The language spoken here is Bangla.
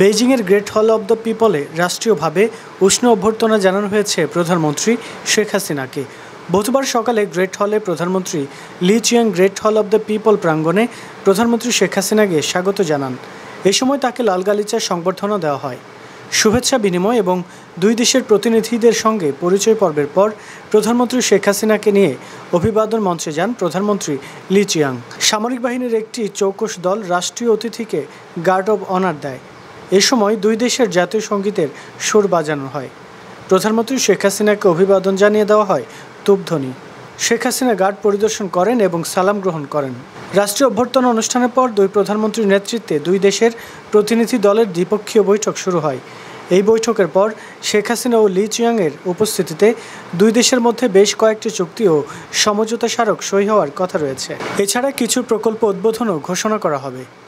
বেইজিংয়ের গ্রেট হল অব দ্য পিপলে রাষ্ট্রীয়ভাবে উষ্ণ অভ্যর্থনা জানানো হয়েছে প্রধানমন্ত্রী শেখ হাসিনাকে বুধবার সকালে গ্রেট হলে প্রধানমন্ত্রী লি চিয়াং great hall of the people প্রাঙ্গণে প্রধানমন্ত্রী শেখ হাসিনাকে স্বাগত জানান এ সময় তাকে লালগালিচার সংবর্ধনা দেওয়া হয় শুভেচ্ছা বিনিময় এবং দুই দেশের প্রতিনিধিদের সঙ্গে পরিচয় পর্বের পর প্রধানমন্ত্রী শেখ হাসিনাকে নিয়ে অভিবাদন মঞ্চে যান প্রধানমন্ত্রী লি চিয়াং সামরিক বাহিনীর একটি চৌকস দল রাষ্ট্রীয় অতিথিকে গার্ড অব অনার দেয় এ সময় দুই দেশের জাতীয় সঙ্গীতের সুর বাজানো হয় প্রধানমন্ত্রী শেখ হাসিনাকে অভিবাদন জানিয়ে দেওয়া হয় তুপধ্বনি শেখ হাসিনা গার্ড পরিদর্শন করেন এবং সালাম গ্রহণ করেন রাষ্ট্রীয় অভ্যর্থনা অনুষ্ঠানের পর দুই প্রধানমন্ত্রীর নেতৃত্বে দুই দেশের প্রতিনিধি দলের দ্বিপক্ষীয় বৈঠক শুরু হয় এই বৈঠকের পর শেখ হাসিনা ও লি চিয়াংয়ের উপস্থিতিতে দুই দেশের মধ্যে বেশ কয়েকটি চুক্তি ও সমঝোতা স্মারক সই হওয়ার কথা রয়েছে এছাড়া কিছু প্রকল্প উদ্বোধনও ঘোষণা করা হবে